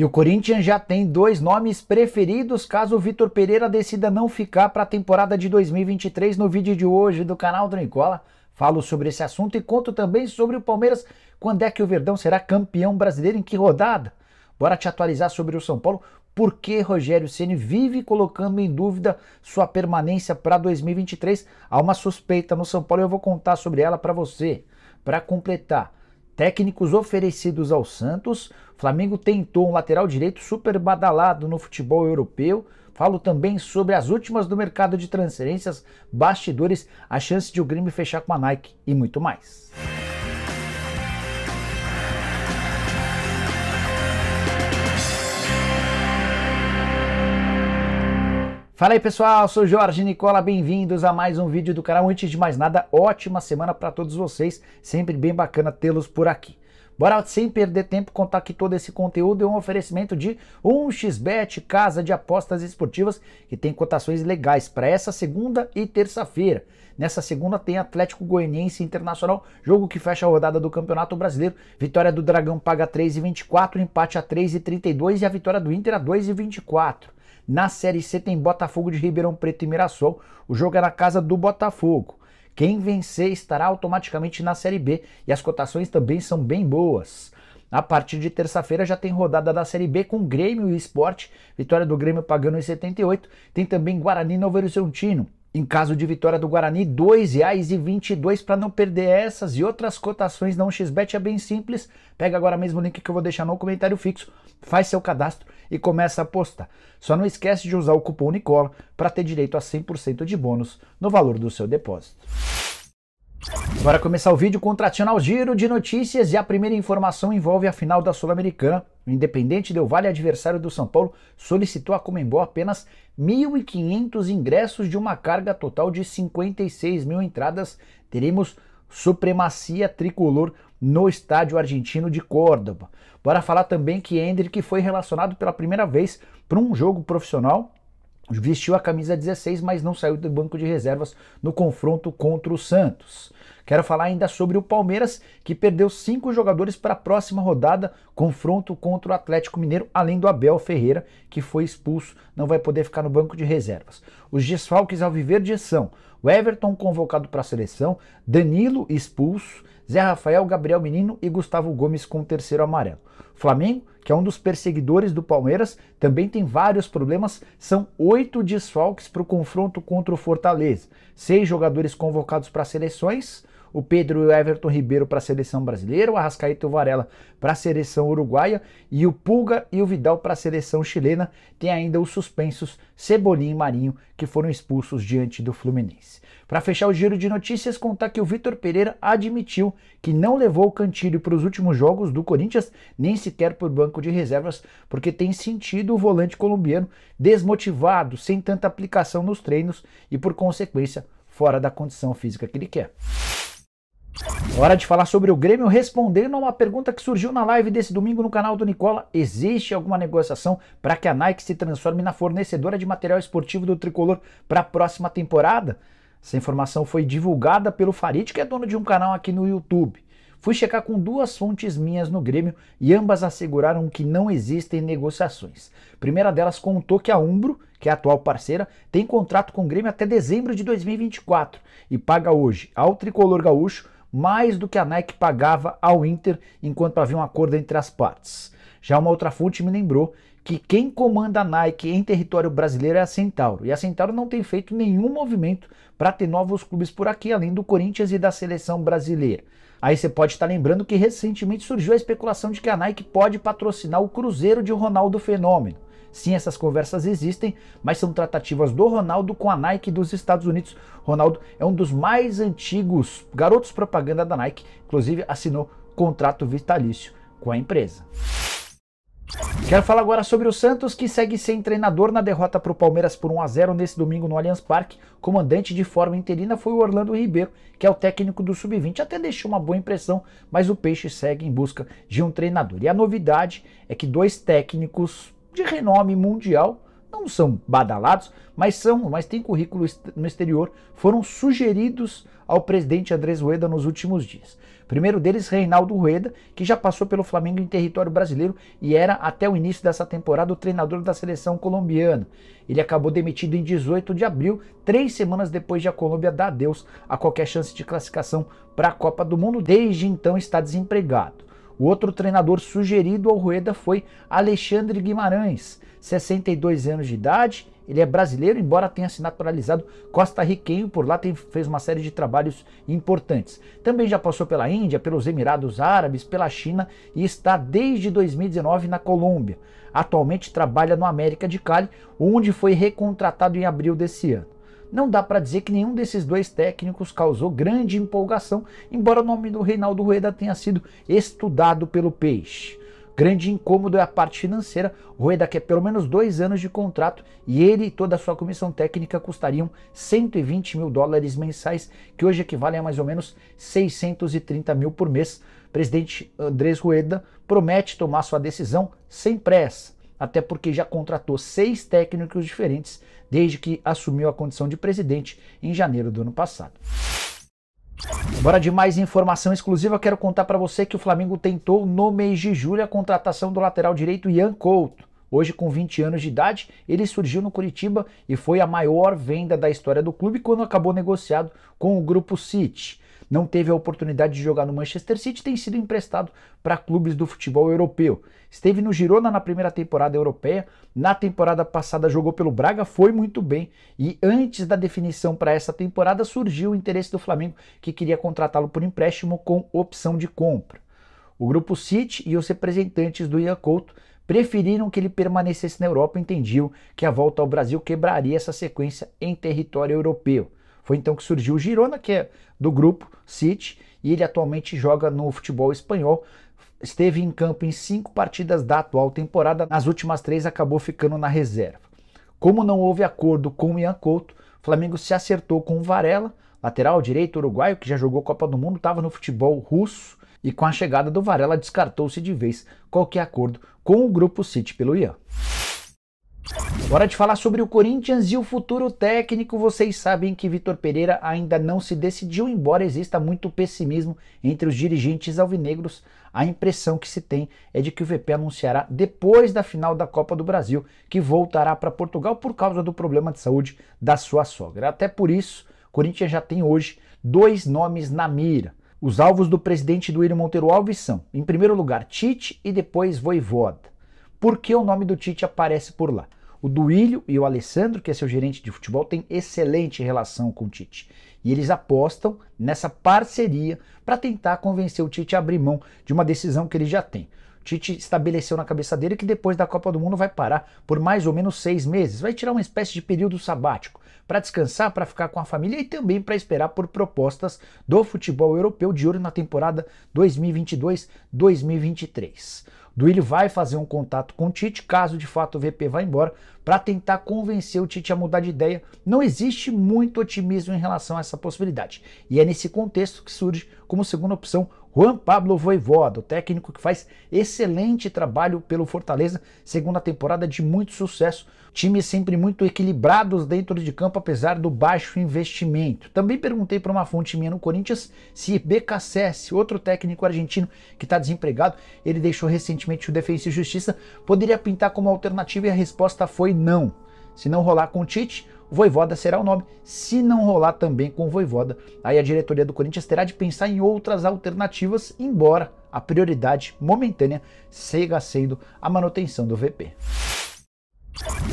E o Corinthians já tem dois nomes preferidos caso o Vitor Pereira decida não ficar para a temporada de 2023. No vídeo de hoje do canal do Nicola, falo sobre esse assunto e conto também sobre o Palmeiras. Quando é que o Verdão será campeão brasileiro? Em que rodada? Bora te atualizar sobre o São Paulo. Por que Rogério Ceni vive colocando em dúvida sua permanência para 2023? Há uma suspeita no São Paulo e eu vou contar sobre ela para você. Para completar, técnicos oferecidos ao Santos, Flamengo tentou um lateral direito super badalado no futebol europeu. Falo também sobre as últimas do mercado de transferências, bastidores, a chance de o Grêmio fechar com a Nike e muito mais. Fala aí pessoal, sou Jorge Nicola, bem-vindos a mais um vídeo do canal. Antes de mais nada, ótima semana para todos vocês, sempre bem bacana tê-los por aqui. Bora sem perder tempo contar que todo esse conteúdo é um oferecimento de 1xBet, casa de apostas esportivas, que tem cotações legais para essa segunda e terça-feira. Nessa segunda tem Atlético Goianiense Internacional, jogo que fecha a rodada do Campeonato Brasileiro. Vitória do Dragão paga 3,24, empate a 3,32 e a vitória do Inter a 2,24. Na Série C tem Botafogo de Ribeirão Preto e Mirassol. O jogo é na casa do Botafogo. Quem vencer estará automaticamente na Série B e as cotações também são bem boas. A partir de terça-feira já tem rodada da Série B com Grêmio e Esporte, vitória do Grêmio pagando em 78. Tem também Guarani Novo Horizontino, em caso de vitória do Guarani, R$ 2,22 para não perder essas e outras cotações não XBET é bem simples. Pega agora mesmo o link que eu vou deixar no comentário fixo, faz seu cadastro e começa a apostar. Só não esquece de usar o cupom Nicola para ter direito a 100% de bônus no valor do seu depósito. Bora começar o vídeo com tradicional giro de notícias e a primeira informação envolve a final da Sul-Americana. O Independente Del Vale, adversário do São Paulo, solicitou a Comembol apenas 1.500 ingressos de uma carga total de 56 mil entradas. Teremos supremacia tricolor no estádio argentino de Córdoba. Bora falar também que Hendrick foi relacionado pela primeira vez para um jogo profissional Vestiu a camisa 16, mas não saiu do banco de reservas no confronto contra o Santos. Quero falar ainda sobre o Palmeiras, que perdeu cinco jogadores para a próxima rodada, confronto contra o Atlético Mineiro, além do Abel Ferreira, que foi expulso, não vai poder ficar no banco de reservas. Os desfalques alviverdes são o Everton convocado para a seleção, Danilo expulso, Zé Rafael, Gabriel Menino e Gustavo Gomes com o terceiro amarelo. Flamengo, que é um dos perseguidores do Palmeiras, também tem vários problemas. São oito desfalques para o confronto contra o Fortaleza. Seis jogadores convocados para seleções, o Pedro e o Everton Ribeiro para a seleção brasileira, o Arrascaeta e o Varela para a seleção uruguaia e o Pulga e o Vidal para a seleção chilena. Tem ainda os suspensos Cebolinha e Marinho que foram expulsos diante do Fluminense. Para fechar o giro de notícias, contar que o Vitor Pereira admitiu que não levou o Cantilho para os últimos jogos do Corinthians, nem sequer por banco de reservas, porque tem sentido o volante colombiano desmotivado, sem tanta aplicação nos treinos e, por consequência, fora da condição física que ele quer. Hora de falar sobre o Grêmio respondendo a uma pergunta que surgiu na live desse domingo no canal do Nicola. Existe alguma negociação para que a Nike se transforme na fornecedora de material esportivo do tricolor para a próxima temporada? Essa informação foi divulgada pelo Farid, que é dono de um canal aqui no YouTube. Fui checar com duas fontes minhas no Grêmio e ambas asseguraram que não existem negociações. A primeira delas contou que a Umbro, que é a atual parceira, tem contrato com o Grêmio até dezembro de 2024 e paga hoje ao tricolor gaúcho mais do que a Nike pagava ao Inter enquanto havia um acordo entre as partes. Já uma outra fonte me lembrou que quem comanda a Nike em território brasileiro é a Centauro, e a Centauro não tem feito nenhum movimento para ter novos clubes por aqui, além do Corinthians e da seleção brasileira. Aí você pode estar tá lembrando que recentemente surgiu a especulação de que a Nike pode patrocinar o Cruzeiro de Ronaldo Fenômeno. Sim, essas conversas existem, mas são tratativas do Ronaldo com a Nike dos Estados Unidos. Ronaldo é um dos mais antigos garotos propaganda da Nike, inclusive assinou contrato vitalício com a empresa. Quero falar agora sobre o Santos, que segue sem treinador na derrota para o Palmeiras por 1 a 0 nesse domingo no Allianz Parque. Comandante de forma interina foi o Orlando Ribeiro, que é o técnico do Sub-20. Até deixou uma boa impressão, mas o Peixe segue em busca de um treinador. E a novidade é que dois técnicos de renome mundial, não são badalados, mas são, mas têm currículo no exterior, foram sugeridos ao presidente Andrés Rueda nos últimos dias. Primeiro deles, Reinaldo Rueda, que já passou pelo Flamengo em território brasileiro e era até o início dessa temporada o treinador da seleção colombiana. Ele acabou demitido em 18 de abril, três semanas depois de a Colômbia dar adeus a qualquer chance de classificação para a Copa do Mundo. Desde então está desempregado. O outro treinador sugerido ao Rueda foi Alexandre Guimarães, 62 anos de idade. Ele é brasileiro, embora tenha se naturalizado costarriquenho, por lá tem, fez uma série de trabalhos importantes. Também já passou pela Índia, pelos Emirados Árabes, pela China e está desde 2019 na Colômbia. Atualmente trabalha no América de Cali, onde foi recontratado em abril desse ano. Não dá para dizer que nenhum desses dois técnicos causou grande empolgação, embora o nome do Reinaldo Rueda tenha sido estudado pelo Peixe. Grande incômodo é a parte financeira. Rueda quer pelo menos dois anos de contrato e ele e toda a sua comissão técnica custariam 120 mil dólares mensais, que hoje equivalem a mais ou menos 630 mil por mês. presidente Andrés Rueda promete tomar sua decisão sem pressa até porque já contratou seis técnicos diferentes desde que assumiu a condição de presidente em janeiro do ano passado. Agora de mais informação exclusiva, quero contar para você que o Flamengo tentou no mês de julho a contratação do lateral direito Ian Couto. Hoje, com 20 anos de idade, ele surgiu no Curitiba e foi a maior venda da história do clube quando acabou negociado com o grupo City não teve a oportunidade de jogar no Manchester City, tem sido emprestado para clubes do futebol europeu. Esteve no Girona na primeira temporada europeia, na temporada passada jogou pelo Braga, foi muito bem e antes da definição para essa temporada surgiu o interesse do Flamengo que queria contratá-lo por empréstimo com opção de compra. O grupo City e os representantes do Ian Couto preferiram que ele permanecesse na Europa, entendiam que a volta ao Brasil quebraria essa sequência em território europeu. Foi então que surgiu o Girona, que é do grupo City, e ele atualmente joga no futebol espanhol. Esteve em campo em cinco partidas da atual temporada, nas últimas três acabou ficando na reserva. Como não houve acordo com o Ian Couto, Flamengo se acertou com o Varela, lateral direito uruguaio que já jogou Copa do Mundo, estava no futebol russo, e com a chegada do Varela descartou-se de vez qualquer acordo com o grupo City pelo Ian. Hora de falar sobre o Corinthians e o futuro técnico. Vocês sabem que Vitor Pereira ainda não se decidiu, embora exista muito pessimismo entre os dirigentes alvinegros. A impressão que se tem é de que o VP anunciará depois da final da Copa do Brasil que voltará para Portugal por causa do problema de saúde da sua sogra. Até por isso, Corinthians já tem hoje dois nomes na mira. Os alvos do presidente do Monteiro Alves são, em primeiro lugar, Tite e depois Voivoda. Por que o nome do Tite aparece por lá? O Duílio e o Alessandro, que é seu gerente de futebol, têm excelente relação com o Tite. E eles apostam nessa parceria para tentar convencer o Tite a abrir mão de uma decisão que ele já tem. O Tite estabeleceu na cabeça dele que depois da Copa do Mundo vai parar por mais ou menos seis meses, vai tirar uma espécie de período sabático para descansar, para ficar com a família e também para esperar por propostas do futebol europeu de ouro na temporada 2022-2023. Duílio vai fazer um contato com o Tite, caso de fato o VP vá embora, para tentar convencer o Tite a mudar de ideia, não existe muito otimismo em relação a essa possibilidade. E é nesse contexto que surge como segunda opção Juan Pablo Voivoda, o técnico que faz excelente trabalho pelo Fortaleza, segunda temporada de muito sucesso. Times sempre muito equilibrados dentro de campo, apesar do baixo investimento. Também perguntei para uma fonte minha no Corinthians se BKSS, outro técnico argentino que está desempregado, ele deixou recentemente o Defensa e Justiça, poderia pintar como alternativa e a resposta foi não. Se não rolar com o Tite, o Voivoda será o nome. Se não rolar também com o Voivoda, aí a diretoria do Corinthians terá de pensar em outras alternativas, embora a prioridade momentânea siga sendo a manutenção do VP.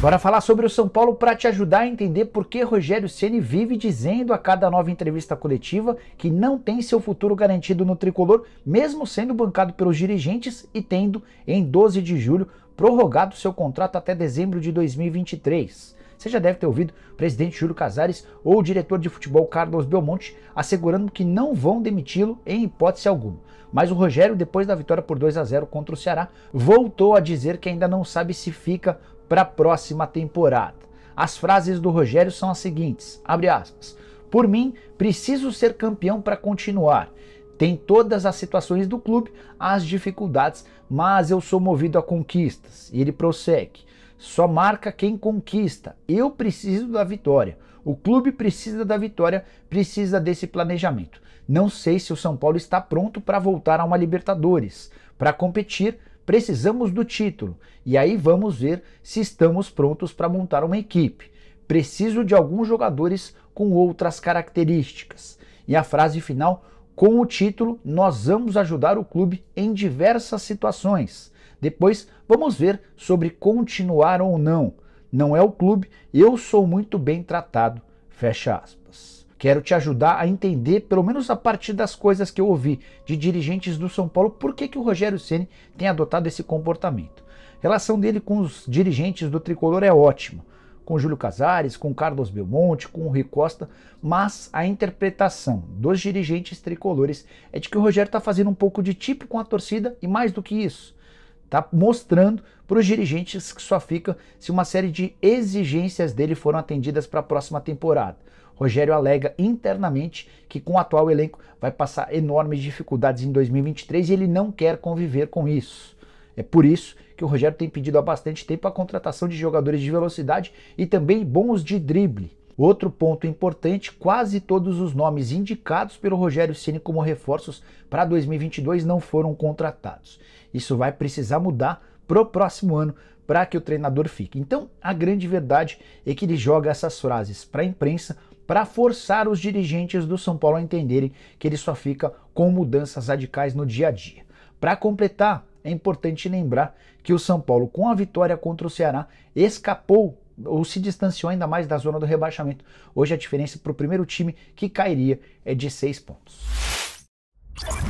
Bora falar sobre o São Paulo para te ajudar a entender por que Rogério Ceni vive dizendo a cada nova entrevista coletiva que não tem seu futuro garantido no tricolor, mesmo sendo bancado pelos dirigentes e tendo em 12 de julho prorrogado seu contrato até dezembro de 2023. Você já deve ter ouvido o presidente Júlio Casares ou o diretor de futebol Carlos Belmonte assegurando que não vão demiti-lo em hipótese alguma. Mas o Rogério, depois da vitória por 2 a 0 contra o Ceará, voltou a dizer que ainda não sabe se fica para a próxima temporada. As frases do Rogério são as seguintes: abre aspas. Por mim, preciso ser campeão para continuar tem todas as situações do clube, as dificuldades, mas eu sou movido a conquistas. E ele prossegue: só marca quem conquista. Eu preciso da vitória. O clube precisa da vitória, precisa desse planejamento. Não sei se o São Paulo está pronto para voltar a uma Libertadores. Para competir, precisamos do título. E aí vamos ver se estamos prontos para montar uma equipe. Preciso de alguns jogadores com outras características. E a frase final com o título, nós vamos ajudar o clube em diversas situações. Depois vamos ver sobre continuar ou não. Não é o clube, eu sou muito bem tratado. Fecha aspas. Quero te ajudar a entender, pelo menos a partir das coisas que eu ouvi de dirigentes do São Paulo, por que, que o Rogério Ceni tem adotado esse comportamento. A relação dele com os dirigentes do tricolor é ótima com Júlio Casares, com Carlos Belmonte, com Rui Costa, mas a interpretação dos dirigentes tricolores é de que o Rogério está fazendo um pouco de tipo com a torcida e mais do que isso, está mostrando para os dirigentes que só fica se uma série de exigências dele foram atendidas para a próxima temporada. Rogério alega internamente que com o atual elenco vai passar enormes dificuldades em 2023 e ele não quer conviver com isso. É por isso que o Rogério tem pedido há bastante tempo a contratação de jogadores de velocidade e também bons de drible. Outro ponto importante, quase todos os nomes indicados pelo Rogério Ceni como reforços para 2022 não foram contratados. Isso vai precisar mudar pro próximo ano para que o treinador fique. Então, a grande verdade é que ele joga essas frases para a imprensa para forçar os dirigentes do São Paulo a entenderem que ele só fica com mudanças radicais no dia a dia. Para completar, é importante lembrar que o São Paulo, com a vitória contra o Ceará, escapou ou se distanciou ainda mais da zona do rebaixamento. Hoje a diferença para o primeiro time que cairia é de 6 pontos.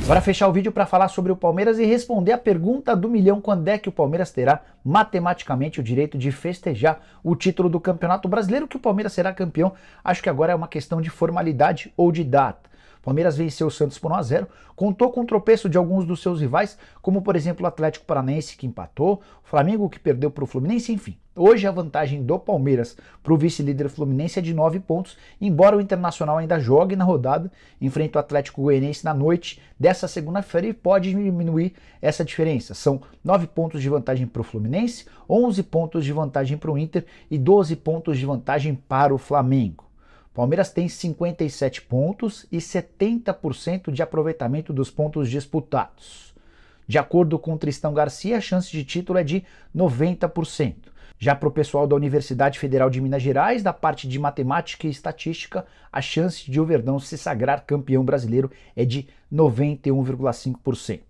Para fechar o vídeo para falar sobre o Palmeiras e responder a pergunta do milhão quando é que o Palmeiras terá matematicamente o direito de festejar o título do Campeonato Brasileiro que o Palmeiras será campeão, acho que agora é uma questão de formalidade ou de data. Palmeiras venceu o Santos por 1 a 0, contou com o tropeço de alguns dos seus rivais, como por exemplo o Atlético Paranaense que empatou, o Flamengo que perdeu para o Fluminense, enfim. Hoje a vantagem do Palmeiras para o vice-líder Fluminense é de 9 pontos, embora o Internacional ainda jogue na rodada, enfrenta o Atlético Goianiense na noite dessa segunda-feira e pode diminuir essa diferença. São 9 pontos de vantagem para o Fluminense, 11 pontos de vantagem para o Inter e 12 pontos de vantagem para o Flamengo. Palmeiras tem 57 pontos e 70% de aproveitamento dos pontos disputados. De acordo com Tristão Garcia, a chance de título é de 90%. Já para o pessoal da Universidade Federal de Minas Gerais, da parte de matemática e estatística, a chance de o Verdão se sagrar campeão brasileiro é de 91,5%.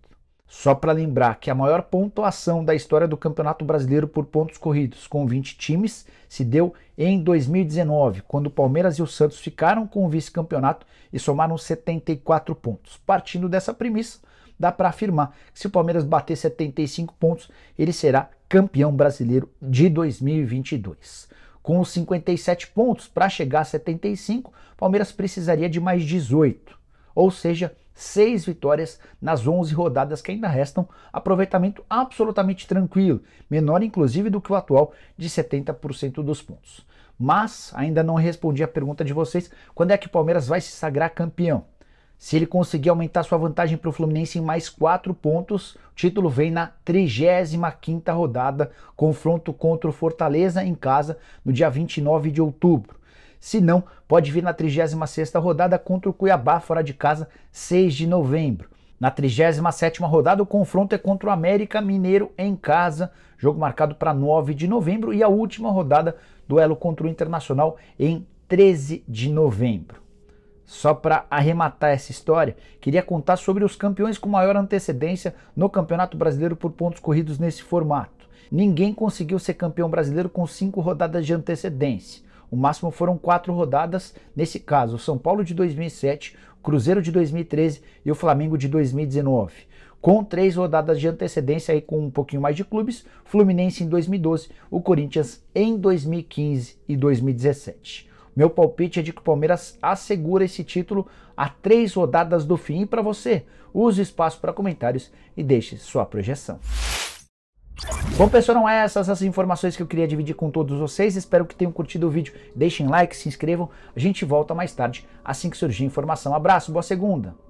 Só para lembrar que a maior pontuação da história do Campeonato Brasileiro por pontos corridos, com 20 times, se deu em 2019, quando o Palmeiras e o Santos ficaram com o vice-campeonato e somaram 74 pontos. Partindo dessa premissa, dá para afirmar que se o Palmeiras bater 75 pontos, ele será campeão brasileiro de 2022. Com os 57 pontos para chegar a 75, o Palmeiras precisaria de mais 18, ou seja, seis vitórias nas 11 rodadas que ainda restam, aproveitamento absolutamente tranquilo, menor inclusive do que o atual de 70% dos pontos. Mas ainda não respondi a pergunta de vocês, quando é que o Palmeiras vai se sagrar campeão? Se ele conseguir aumentar sua vantagem para o Fluminense em mais 4 pontos, o título vem na 35 rodada, confronto contra o Fortaleza em casa no dia 29 de outubro. Se não, pode vir na 36ª rodada contra o Cuiabá fora de casa, 6 de novembro. Na 37ª rodada, o confronto é contra o América Mineiro em casa, jogo marcado para 9 de novembro e a última rodada, duelo contra o Internacional em 13 de novembro. Só para arrematar essa história, queria contar sobre os campeões com maior antecedência no Campeonato Brasileiro por pontos corridos nesse formato. Ninguém conseguiu ser campeão brasileiro com cinco rodadas de antecedência. O máximo foram quatro rodadas. Nesse caso, o São Paulo de 2007, o Cruzeiro de 2013 e o Flamengo de 2019 com três rodadas de antecedência e com um pouquinho mais de clubes, Fluminense em 2012, o Corinthians em 2015 e 2017. Meu palpite é de que o Palmeiras assegura esse título a três rodadas do fim. E para você, use o espaço para comentários e deixe sua projeção. Bom, pessoal, não é essas as informações que eu queria dividir com todos vocês. Espero que tenham curtido o vídeo. Deixem like, se inscrevam. A gente volta mais tarde, assim que surgir informação. Abraço, boa segunda!